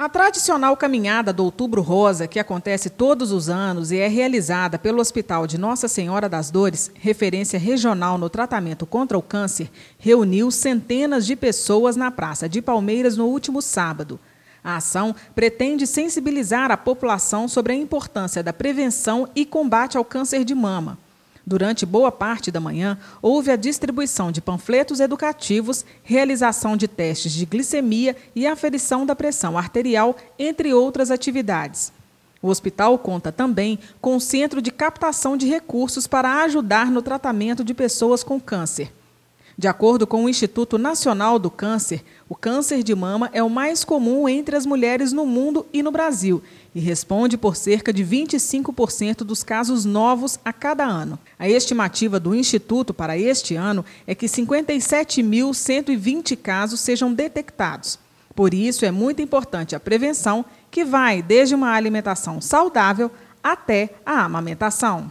A tradicional caminhada do Outubro Rosa, que acontece todos os anos e é realizada pelo Hospital de Nossa Senhora das Dores, referência regional no tratamento contra o câncer, reuniu centenas de pessoas na Praça de Palmeiras no último sábado. A ação pretende sensibilizar a população sobre a importância da prevenção e combate ao câncer de mama. Durante boa parte da manhã, houve a distribuição de panfletos educativos, realização de testes de glicemia e aferição da pressão arterial, entre outras atividades. O hospital conta também com um centro de captação de recursos para ajudar no tratamento de pessoas com câncer. De acordo com o Instituto Nacional do Câncer, o câncer de mama é o mais comum entre as mulheres no mundo e no Brasil e responde por cerca de 25% dos casos novos a cada ano. A estimativa do Instituto para este ano é que 57.120 casos sejam detectados. Por isso, é muito importante a prevenção, que vai desde uma alimentação saudável até a amamentação.